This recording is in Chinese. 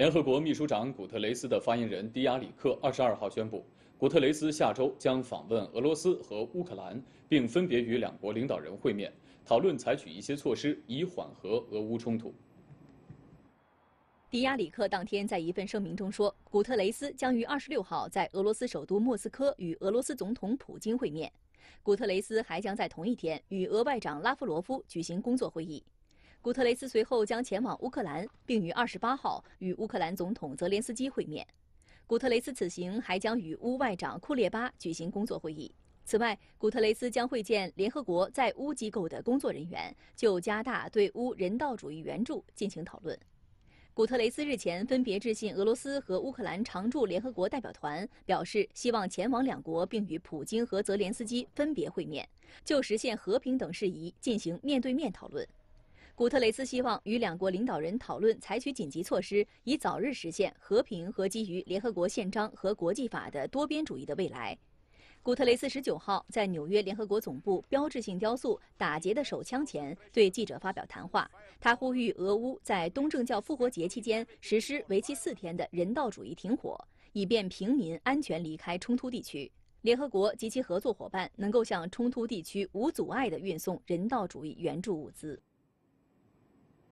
联合国秘书长古特雷斯的发言人迪亚里克二十二号宣布，古特雷斯下周将访问俄罗斯和乌克兰，并分别与两国领导人会面，讨论采取一些措施以缓和俄乌冲突。迪亚里克当天在一份声明中说，古特雷斯将于二十六号在俄罗斯首都莫斯科与俄罗斯总统普京会面，古特雷斯还将在同一天与俄外长拉夫罗夫举行工作会议。古特雷斯随后将前往乌克兰，并于二十八号与乌克兰总统泽连斯基会面。古特雷斯此行还将与乌外长库列巴举行工作会议。此外，古特雷斯将会见联合国在乌机构的工作人员，就加大对乌人道主义援助进行讨论。古特雷斯日前分别致信俄罗斯和乌克兰常驻联合国代表团，表示希望前往两国，并与普京和泽连斯基分别会面，就实现和平等事宜进行面对面讨论。古特雷斯希望与两国领导人讨论采取紧急措施，以早日实现和平和基于联合国宪章和国际法的多边主义的未来。古特雷斯十九号在纽约联合国总部标志性雕塑“打劫的手枪”前对记者发表谈话，他呼吁俄乌在东正教复活节期间实施为期四天的人道主义停火，以便平民安全离开冲突地区，联合国及其合作伙伴能够向冲突地区无阻碍地运送人道主义援助物资。